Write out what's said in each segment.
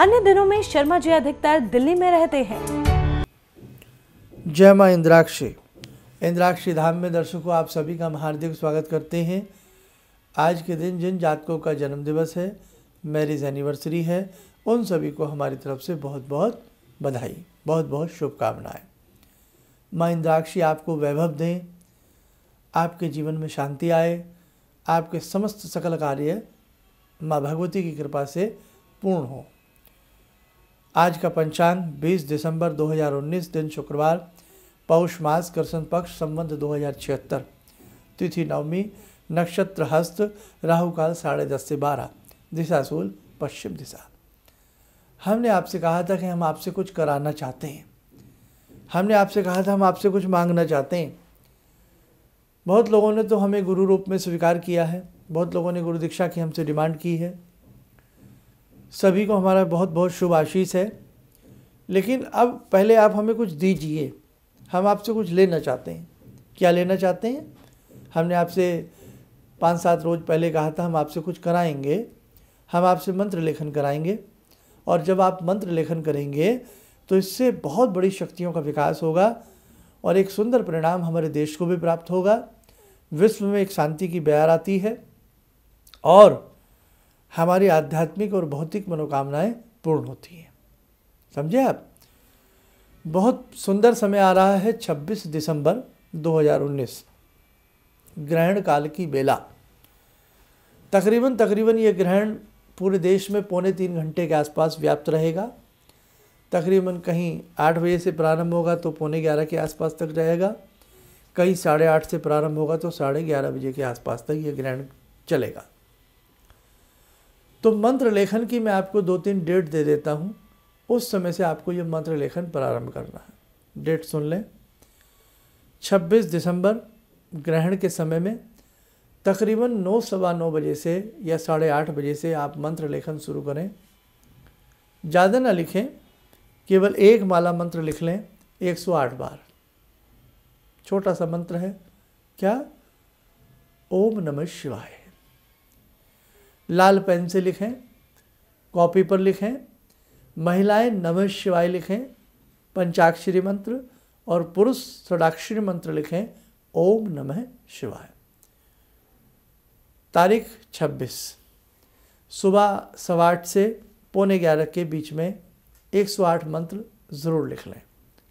अन्य दिनों में शर्मा जी अधिकतर दिल्ली में रहते हैं जय माँ इंद्राक्षी इंद्राक्षी धाम में दर्शकों आप सभी का हम हार्दिक स्वागत करते हैं आज के दिन जिन जातकों का जन्म दिवस है मैरिज एनिवर्सरी है उन सभी को हमारी तरफ से बहुत बहुत बधाई बहुत बहुत शुभकामनाएं माँ इंद्राक्षी आपको वैभव दें आपके जीवन में शांति आए आपके समस्त सकल कार्य माँ भगवती की कृपा से पूर्ण हों आज का पंचांग 20 दिसंबर 2019 दिन शुक्रवार पौष मास कृष्ण पक्ष संबंध दो तिथि नवमी नक्षत्र हस्त राहुकाल साढ़े दस से बारह दिशा सूल पश्चिम दिशा हमने आपसे कहा था कि हम आपसे कुछ कराना चाहते हैं हमने आपसे कहा था हम आपसे कुछ मांगना चाहते हैं बहुत लोगों ने तो हमें गुरु रूप में स्वीकार किया है बहुत लोगों ने गुरु दीक्षा की हमसे डिमांड की है सभी को हमारा बहुत बहुत शुभ आशीष है लेकिन अब पहले आप हमें कुछ दीजिए हम आपसे कुछ लेना चाहते हैं क्या लेना चाहते हैं हमने आपसे पाँच सात रोज़ पहले कहा था हम आपसे कुछ कराएंगे हम आपसे मंत्र लेखन कराएंगे और जब आप मंत्र लेखन करेंगे तो इससे बहुत बड़ी शक्तियों का विकास होगा और एक सुंदर परिणाम हमारे देश को भी प्राप्त होगा विश्व में एक शांति की बयार आती है और हमारी आध्यात्मिक और भौतिक मनोकामनाएं पूर्ण होती हैं समझे आप बहुत सुंदर समय आ रहा है 26 दिसंबर 2019 ग्रहण काल की बेला तकरीबन तकरीबन ये ग्रहण पूरे देश में पौने तीन घंटे के आसपास व्याप्त रहेगा तकरीबन कहीं आठ बजे से प्रारंभ होगा तो पौने ग्यारह के आसपास तक रहेगा कहीं साढ़े आठ से प्रारंभ होगा तो साढ़े ग्यारह बजे के आसपास तक ये ग्रहण चलेगा तो मंत्र लेखन की मैं आपको दो तीन डेट दे देता हूँ उस समय से आपको ये मंत्र लेखन प्रारंभ करना है डेट सुन लें 26 दिसंबर ग्रहण के समय में तकरीबन नौ सवा नौ बजे से या साढ़े आठ बजे से आप मंत्र लेखन शुरू करें ज़्यादा ना लिखें केवल एक माला मंत्र लिख लें 108 बार छोटा सा मंत्र है क्या ओम नमः शिवाय लाल पेन से लिखें कॉपी पर लिखें महिलाएं नमः शिवाय लिखें पंचाक्षरी मंत्र और पुरुष षडाक्षरी मंत्र लिखें ओम नमः शिवाय तारीख 26 सुबह सवा आठ से पौने ग्यारह के बीच में 108 मंत्र ज़रूर लिख लें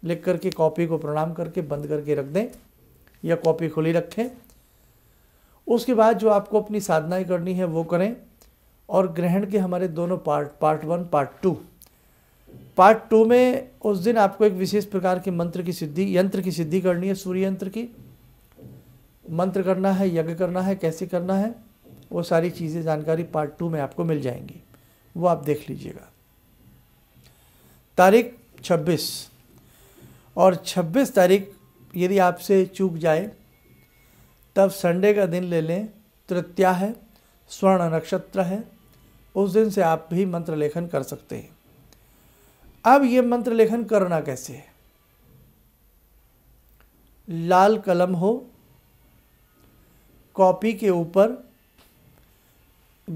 लिख करके कॉपी को प्रणाम करके बंद करके रख दें या कॉपी खुली रखें उसके बाद जो आपको अपनी साधनाएं करनी है वो करें और ग्रहण के हमारे दोनों part part one part two part two में उस दिन आपको एक विशेष प्रकार के मंत्र की सिद्धि यंत्र की सिद्धि करनी है सूर्य यंत्र की मंत्र करना है यज्ञ करना है कैसे करना है वो सारी चीज़ें जानकारी पार्ट टू में आपको मिल जाएंगी वो आप देख लीजिएगा तारीख 26 और 26 तारीख यदि आपसे चूक जाए तब संडे का दिन ले लें तृतीया है स्वर्ण नक्षत्र है उस दिन से आप भी मंत्र लेखन कर सकते हैं अब ये मंत्र लेखन करना कैसे है लाल कलम हो कॉपी के ऊपर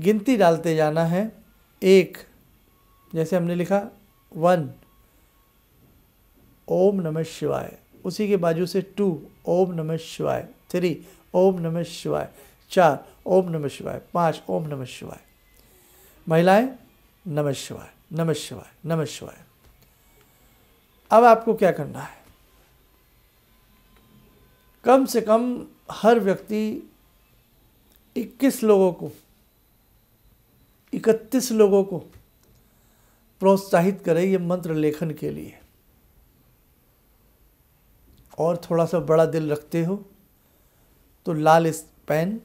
गिनती डालते जाना है एक जैसे हमने लिखा वन ओम नमः शिवाय उसी के बाजू से टू ओम नमः शिवाय थ्री ओम नमः शिवाय चार ओम नमः शिवाय पाँच ओम नमः शिवाय महिलाएं नम शिवाय नम शिवाय नम शिवाय अब आपको क्या करना है कम से कम हर व्यक्ति 21 लोगों को 31 लोगों को प्रोत्साहित करे ये मंत्र लेखन के लिए और थोड़ा सा बड़ा दिल रखते हो तो लाल पेन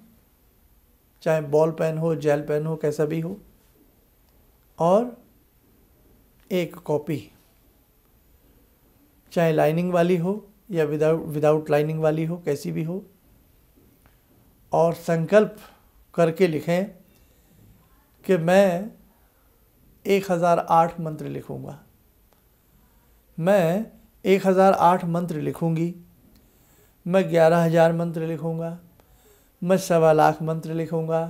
चाहे बॉल पेन हो जेल पेन हो कैसा भी हो और एक कॉपी चाहे लाइनिंग वाली हो या विदाउट विदाउट लाइनिंग वाली हो कैसी भी हो और संकल्प करके लिखें कि मैं एक हज़ार आठ मंत्र लिखूँगा मैं एक हज़ार आठ मंत्र लिखूँगी मैं ग्यारह हज़ार मंत्र लिखूँगा मैं सवा लाख मंत्र लिखूँगा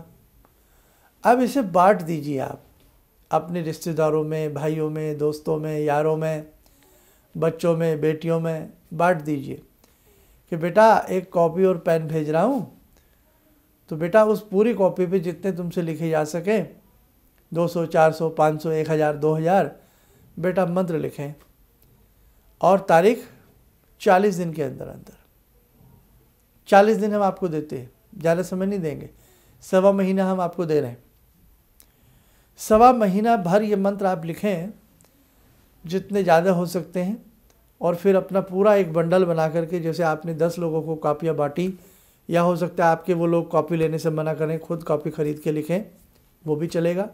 अब इसे बांट दीजिए आप अपने रिश्तेदारों में भाइयों में दोस्तों में यारों में बच्चों में बेटियों में बांट दीजिए कि बेटा एक कॉपी और पेन भेज रहा हूँ तो बेटा उस पूरी कॉपी पे जितने तुमसे लिखे जा सके 200, 400, 500, 1000, 2000 बेटा मंत्र लिखें और तारीख 40 दिन के अंदर अंदर 40 दिन हम आपको देते हैं ज़्यादा समय नहीं देंगे सवा महीना हम आपको दे रहे हैं सवा महीना भर ये मंत्र आप लिखें जितने ज़्यादा हो सकते हैं और फिर अपना पूरा एक बंडल बना करके जैसे आपने दस लोगों को कापियाँ बाँटी या हो सकता है आपके वो लोग कॉपी लेने से मना करें खुद कॉपी खरीद के लिखें वो भी चलेगा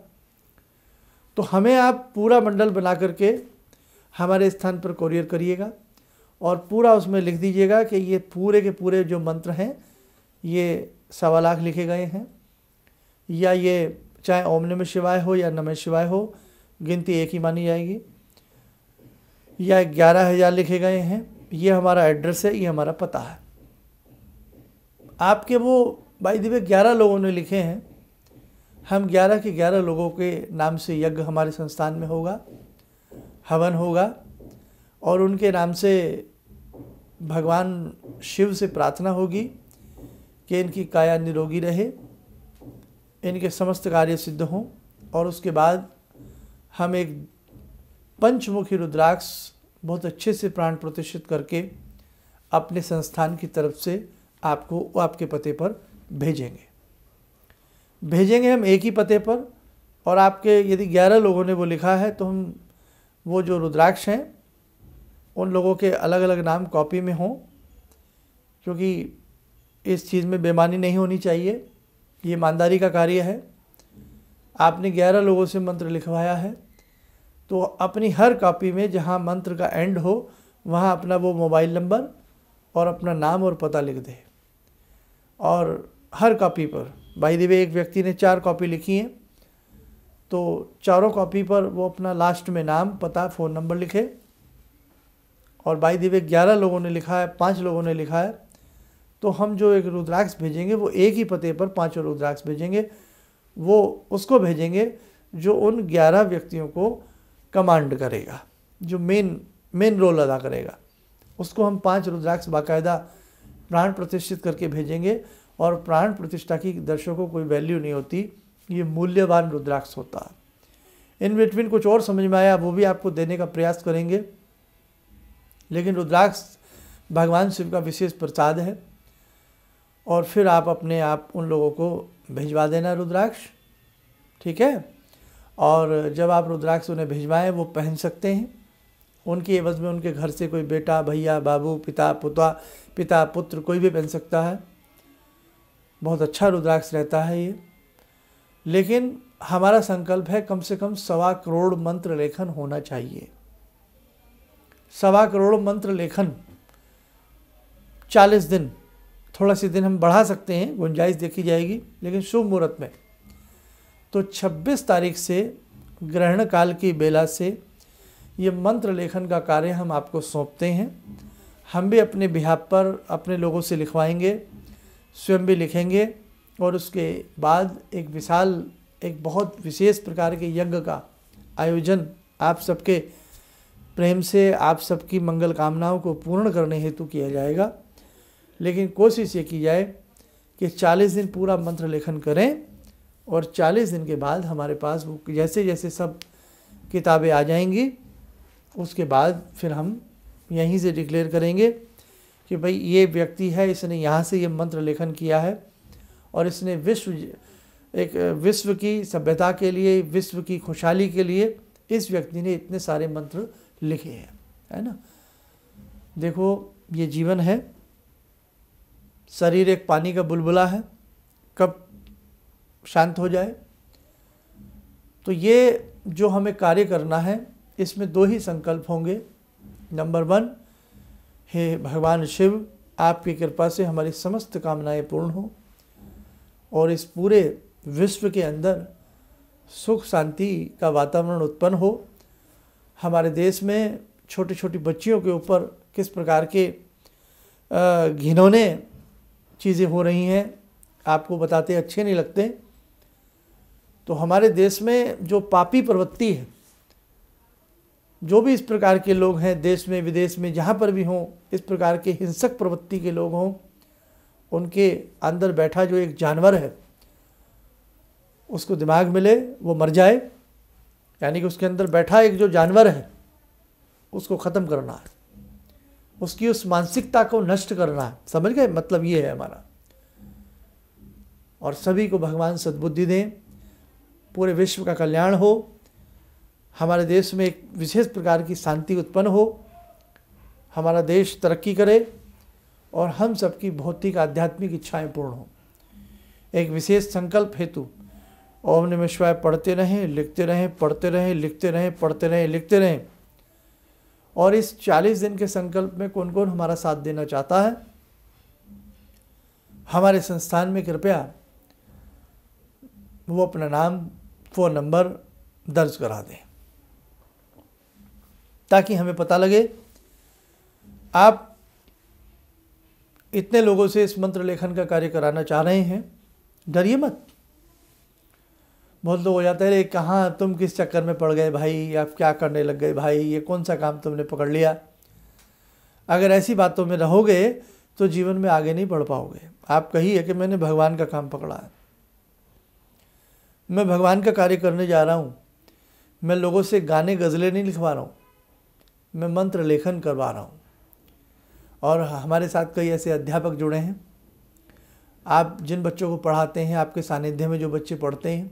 तो हमें आप पूरा मंडल बना करके हमारे स्थान पर कॉरियर करिएगा और पूरा उसमें लिख दीजिएगा कि ये पूरे के पूरे जो मंत्र हैं ये सवा लाख लिखे गए हैं या ये चाहे ओम नमः शिवाय हो या नमः शिवाय हो गिनती एक ही मानी जाएगी या ग्यारह हज़ार लिखे गए हैं ये हमारा एड्रेस है ये हमारा पता है आपके वो भाई दिवे ग्यारह लोगों ने लिखे हैं हम ग्यारह के ग्यारह लोगों के नाम से यज्ञ हमारे संस्थान में होगा हवन होगा और उनके नाम से भगवान शिव से प्रार्थना होगी कि इनकी काया निरोगी रहे इनके समस्त कार्य सिद्ध हों और उसके बाद हम एक पंचमुखी रुद्राक्ष बहुत अच्छे से प्राण प्रतिष्ठित करके अपने संस्थान की तरफ से आपको आपके पते पर भेजेंगे भेजेंगे हम एक ही पते पर और आपके यदि ग्यारह लोगों ने वो लिखा है तो हम वो जो रुद्राक्ष हैं उन लोगों के अलग अलग नाम कॉपी में हों क्योंकि इस चीज़ में बेमानी नहीं होनी चाहिए ये ईमानदारी का कार्य है आपने ग्यारह लोगों से मंत्र लिखवाया है तो अपनी हर कॉपी में जहाँ मंत्र का एंड हो वहाँ अपना वो मोबाइल नंबर और अपना नाम और पता लिख दे और हर कॉपी पर बाई देवे एक व्यक्ति ने चार कॉपी लिखी हैं तो चारों कॉपी पर वो अपना लास्ट में नाम पता फ़ोन नंबर लिखे और बाई देवे ग्यारह लोगों ने लिखा है पाँच लोगों ने लिखा है तो हम जो एक रुद्राक्ष भेजेंगे वो एक ही पते पर पांचों रुद्राक्ष भेजेंगे वो उसको भेजेंगे जो उन ग्यारह व्यक्तियों को कमांड करेगा जो मेन मेन रोल अदा करेगा उसको हम पांच रुद्राक्ष बाकायदा प्राण प्रतिष्ठित करके भेजेंगे और प्राण प्रतिष्ठा की दर्शकों को कोई वैल्यू नहीं होती ये मूल्यवान रुद्राक्ष होता है इन बिटवीन कुछ और समझ में आया वो भी आपको देने का प्रयास करेंगे लेकिन रुद्राक्ष भगवान शिव का विशेष प्रसाद है और फिर आप अपने आप उन लोगों को भिजवा देना रुद्राक्ष ठीक है और जब आप रुद्राक्ष उन्हें भिजवाएं वो पहन सकते हैं उनकी एवज में उनके घर से कोई बेटा भैया बाबू पिता पुता पिता पुत्र कोई भी पहन सकता है बहुत अच्छा रुद्राक्ष रहता है ये लेकिन हमारा संकल्प है कम से कम सवा करोड़ मंत्र लेखन होना चाहिए सवा करोड़ मंत्र लेखन चालीस दिन थोड़ा सी दिन हम बढ़ा सकते हैं गुंजाइश देखी जाएगी लेकिन शुभ मुहूर्त में तो 26 तारीख से ग्रहण काल की बेला से ये मंत्र लेखन का कार्य हम आपको सौंपते हैं हम भी अपने बिहार पर अपने लोगों से लिखवाएंगे स्वयं भी लिखेंगे और उसके बाद एक विशाल एक बहुत विशेष प्रकार के यज्ञ का आयोजन आप सबके प्रेम से आप सबकी मंगल कामनाओं को पूर्ण करने हेतु किया जाएगा लेकिन कोशिश ये की जाए कि 40 दिन पूरा मंत्र लेखन करें और 40 दिन के बाद हमारे पास वो जैसे जैसे सब किताबें आ जाएंगी उसके बाद फिर हम यहीं से डिक्लेयर करेंगे कि भाई ये व्यक्ति है इसने यहाँ से ये मंत्र लेखन किया है और इसने विश्व एक विश्व की सभ्यता के लिए विश्व की खुशहाली के लिए इस व्यक्ति ने इतने सारे मंत्र लिखे हैं है ना देखो ये जीवन है शरीर एक पानी का बुलबुला है कब शांत हो जाए तो ये जो हमें कार्य करना है इसमें दो ही संकल्प होंगे नंबर वन हे भगवान शिव आपकी कृपा से हमारी समस्त कामनाएं पूर्ण हों और इस पूरे विश्व के अंदर सुख शांति का वातावरण उत्पन्न हो हमारे देश में छोटी छोटी बच्चियों के ऊपर किस प्रकार के घिनौने चीज़ें हो रही हैं आपको बताते अच्छे नहीं लगते तो हमारे देश में जो पापी प्रवृत्ति है जो भी इस प्रकार के लोग हैं देश में विदेश में जहाँ पर भी हों इस प्रकार के हिंसक प्रवृत्ति के लोग हों उनके अंदर बैठा जो एक जानवर है उसको दिमाग मिले वो मर जाए यानी कि उसके अंदर बैठा एक जो जानवर है उसको ख़त्म करना है उसकी उस मानसिकता को नष्ट करना है समझ गए मतलब ये है हमारा और सभी को भगवान सद्बुद्धि दें पूरे विश्व का कल्याण हो हमारे देश में एक विशेष प्रकार की शांति उत्पन्न हो हमारा देश तरक्की करे और हम सबकी भौतिक आध्यात्मिक इच्छाएं पूर्ण हों एक विशेष संकल्प हेतु ओम नमः शिवाय पढ़ते रहें लिखते रहें पढ़ते रहें लिखते रहें पढ़ते रहें लिखते रहें और इस चालीस दिन के संकल्प में कौन कौन हमारा साथ देना चाहता है हमारे संस्थान में कृपया वो अपना नाम फ़ोन नंबर दर्ज करा दें ताकि हमें पता लगे आप इतने लोगों से इस मंत्र लेखन का कार्य कराना चाह रहे हैं डरिए मत बहुत लोग हो जाते हैं अरे कहाँ तुम किस चक्कर में पड़ गए भाई या क्या करने लग गए भाई ये कौन सा काम तुमने पकड़ लिया अगर ऐसी बातों में रहोगे तो जीवन में आगे नहीं बढ़ पाओगे आप कहिए कि मैंने भगवान का काम पकड़ा है मैं भगवान का कार्य करने जा रहा हूँ मैं लोगों से गाने गज़लें नहीं लिखवा रहा हूँ मैं मंत्र लेखन करवा रहा हूँ और हमारे साथ कई ऐसे अध्यापक जुड़े हैं आप जिन बच्चों को पढ़ाते हैं आपके सानिध्य में जो बच्चे पढ़ते हैं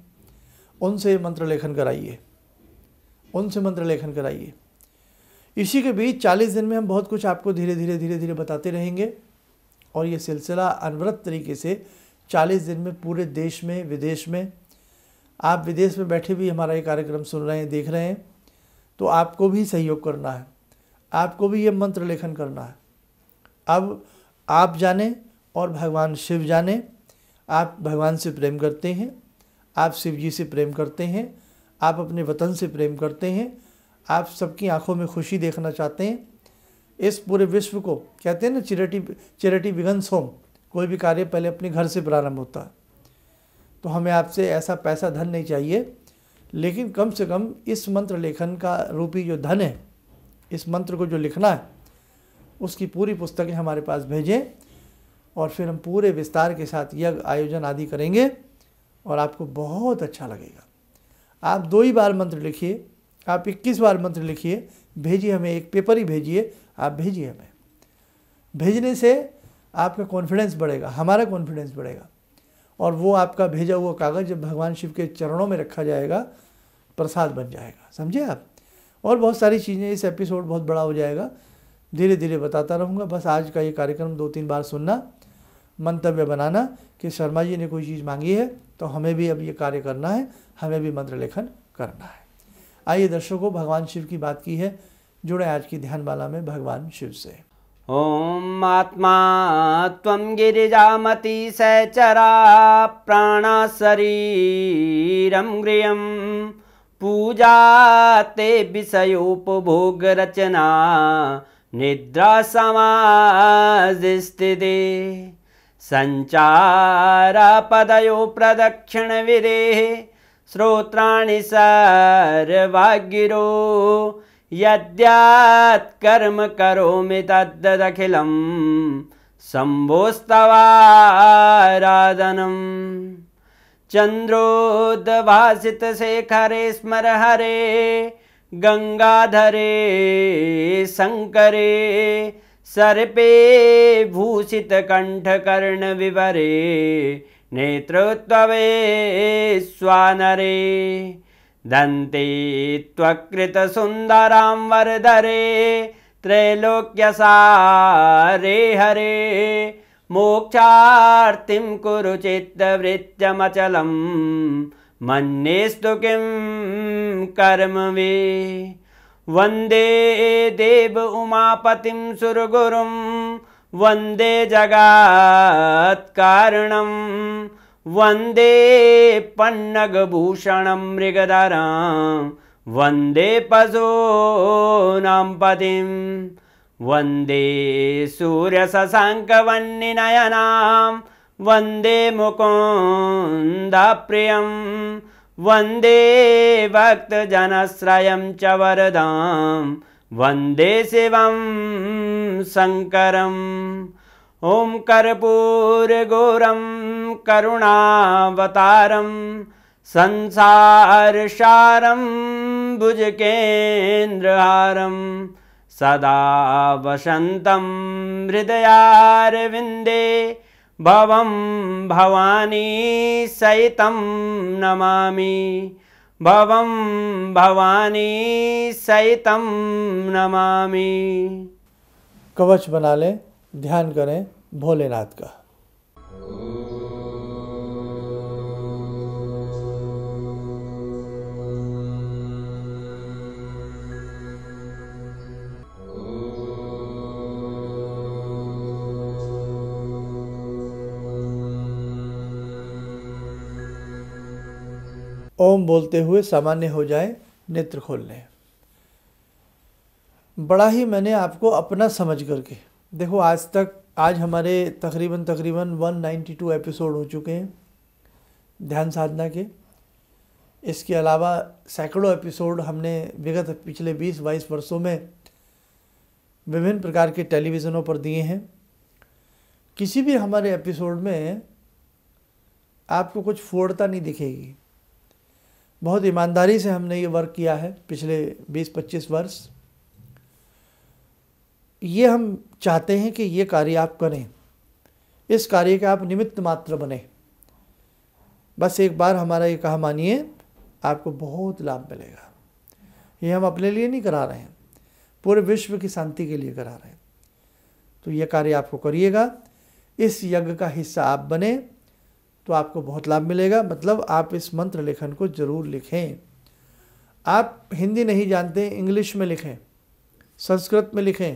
उनसे मंत्र लेखन कराइए उनसे मंत्र लेखन कराइए इसी के बीच 40 दिन में हम बहुत कुछ आपको धीरे धीरे धीरे धीरे बताते रहेंगे और ये सिलसिला अनवरत तरीके से 40 दिन में पूरे देश में विदेश में आप विदेश में बैठे भी हमारा ये कार्यक्रम सुन रहे हैं देख रहे हैं तो आपको भी सहयोग करना है आपको भी ये मंत्र लेखन करना है अब आप जाने और भगवान शिव जाने आप भगवान से प्रेम करते हैं आप शिव जी से प्रेम करते हैं आप अपने वतन से प्रेम करते हैं आप सबकी आंखों में खुशी देखना चाहते हैं इस पूरे विश्व को कहते हैं ना चैरिटी चैरिटी बिगन्स होम कोई भी कार्य पहले अपने घर से प्रारंभ होता है तो हमें आपसे ऐसा पैसा धन नहीं चाहिए लेकिन कम से कम इस मंत्र लेखन का रूपी जो धन है इस मंत्र को जो लिखना है उसकी पूरी पुस्तकें हमारे पास भेजें और फिर हम पूरे विस्तार के साथ यज्ञ आयोजन आदि करेंगे और आपको बहुत अच्छा लगेगा आप दो ही बार मंत्र लिखिए आप इक्कीस बार मंत्र लिखिए भेजिए हमें एक पेपर ही भेजिए आप भेजिए हमें भेजने से आपका कॉन्फिडेंस बढ़ेगा हमारा कॉन्फिडेंस बढ़ेगा और वो आपका भेजा हुआ कागज़ जब भगवान शिव के चरणों में रखा जाएगा प्रसाद बन जाएगा समझे आप और बहुत सारी चीज़ें इस एपिसोड बहुत बड़ा हो जाएगा धीरे धीरे बताता रहूँगा बस आज का ये कार्यक्रम दो तीन बार सुनना मंतव्य बनाना कि शर्मा जी ने कोई चीज़ मांगी है तो हमें भी अब ये कार्य करना है हमें भी मंत्र लेखन करना है आइए दर्शकों भगवान शिव की बात की है जुड़े आज की ध्यान वाला में भगवान शिव से ओम आत्मा तम गिरिजा मती सचरा प्राणाशरीरं गृहं पूजा ते रचना निद्रा स्थिति सञ्चारपदयो प्रदक्षिणविदेः श्रोत्राणि यद्यात् कर्म करोमि तद्दखिलं शम्भोस्तवा राधनं स्मर हरे गङ्गाधरे शङ्करे सर्पे भूषितकण्ठकर्णविवरे नेत्रे स्वानरे दन्ते त्वकृतसुन्दरां वरदरे त्रैलोक्यसारे हरे मोक्षार्तिं कुरु चित्तवृत्यमचलं मन्येस्तु किं कर्म वे वन्दे देव उमापतिं सुरगुरुं वन्दे जगात्कारणं वन्दे पन्नगभूषणं मृगधरां वन्दे पशूनां पतिं वन्दे सूर्यशशाङ्कवन्निनयनां वन्दे मुकुन्दप्रियम् वन्दे भक्तजनश्रयं च वरदां वन्दे शिवं शङ्करम् ॐ कर्पूरगुरं करुणावतारं संसारसारं भुजकेन्द्रहारं सदा वसन्तं हृदयारविन्दे भव भवानी सहित नमामि भव भवानी सहित नमामि कवच बना लें ध्यान करें भोलेनाथ का ओम बोलते हुए सामान्य हो जाए नेत्र खोल लें बड़ा ही मैंने आपको अपना समझ करके देखो आज तक आज हमारे तकरीबन तकरीबन 192 एपिसोड हो चुके हैं ध्यान साधना के इसके अलावा सैकड़ों एपिसोड हमने विगत पिछले 20-22 वर्षों में विभिन्न प्रकार के टेलीविज़नों पर दिए हैं किसी भी हमारे एपिसोड में आपको कुछ फोड़ता नहीं दिखेगी बहुत ईमानदारी से हमने ये वर्क किया है पिछले 20-25 वर्ष ये हम चाहते हैं कि ये कार्य आप करें इस कार्य के आप निमित्त मात्र बने बस एक बार हमारा ये कहा मानिए आपको बहुत लाभ मिलेगा ये हम अपने लिए नहीं करा रहे हैं पूरे विश्व की शांति के लिए करा रहे हैं तो ये कार्य आपको करिएगा इस यज्ञ का हिस्सा आप बने तो आपको बहुत लाभ मिलेगा मतलब आप इस मंत्र लेखन को जरूर लिखें आप हिंदी नहीं जानते इंग्लिश में लिखें संस्कृत में लिखें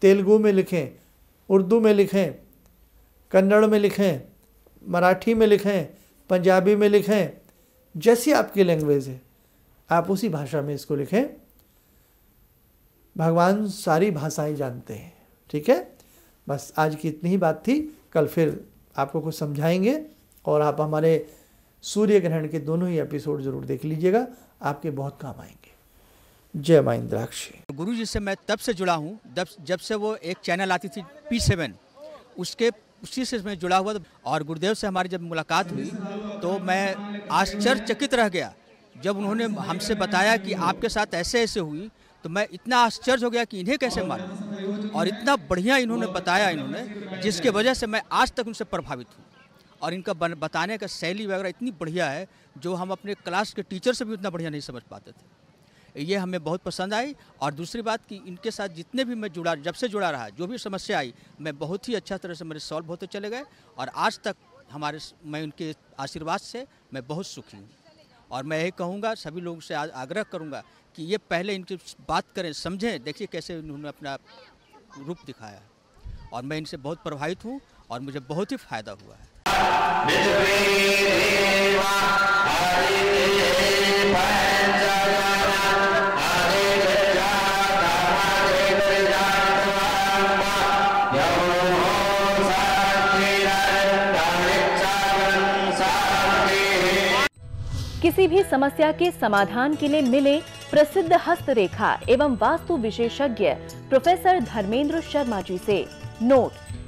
तेलुगु में लिखें उर्दू में लिखें कन्नड़ में लिखें मराठी में लिखें पंजाबी में लिखें जैसी आपकी लैंग्वेज है आप उसी भाषा में इसको लिखें भगवान सारी भाषाएं जानते हैं ठीक है बस आज की इतनी ही बात थी कल फिर आपको कुछ समझाएंगे और आप हमारे सूर्य ग्रहण के दोनों ही एपिसोड जरूर देख लीजिएगा आपके बहुत काम आएंगे जय माँ इंद्राक्षी गुरु जी से मैं तब से जुड़ा हूँ जब से वो एक चैनल आती थी पी सेवन उसके उसी से मैं जुड़ा हुआ और गुरुदेव से हमारी जब मुलाकात हुई तो मैं आश्चर्यचकित रह गया जब उन्होंने हमसे बताया कि आपके साथ ऐसे ऐसे हुई तो मैं इतना आश्चर्य हो गया कि इन्हें कैसे मारूं और इतना बढ़िया इन्होंने बताया इन्होंने जिसके वजह से मैं आज तक उनसे प्रभावित हूँ और इनका बन, बताने का शैली वगैरह इतनी बढ़िया है जो हम अपने क्लास के टीचर से भी उतना बढ़िया नहीं समझ पाते थे ये हमें बहुत पसंद आई और दूसरी बात कि इनके साथ जितने भी मैं जुड़ा जब से जुड़ा रहा जो भी समस्या आई मैं बहुत ही अच्छा तरह से मेरे सॉल्व होते चले गए और आज तक हमारे मैं उनके आशीर्वाद से मैं बहुत सुखी हूँ और मैं यही कहूँगा सभी लोगों से आग्रह करूँगा कि ये पहले इनकी बात करें समझें देखिए कैसे उन्होंने अपना रूप दिखाया और मैं इनसे बहुत प्रभावित हूँ और मुझे बहुत ही फ़ायदा हुआ है किसी भी समस्या के समाधान के लिए मिले प्रसिद्ध हस्तरेखा एवं वास्तु विशेषज्ञ प्रोफेसर धर्मेंद्र शर्मा जी से नोट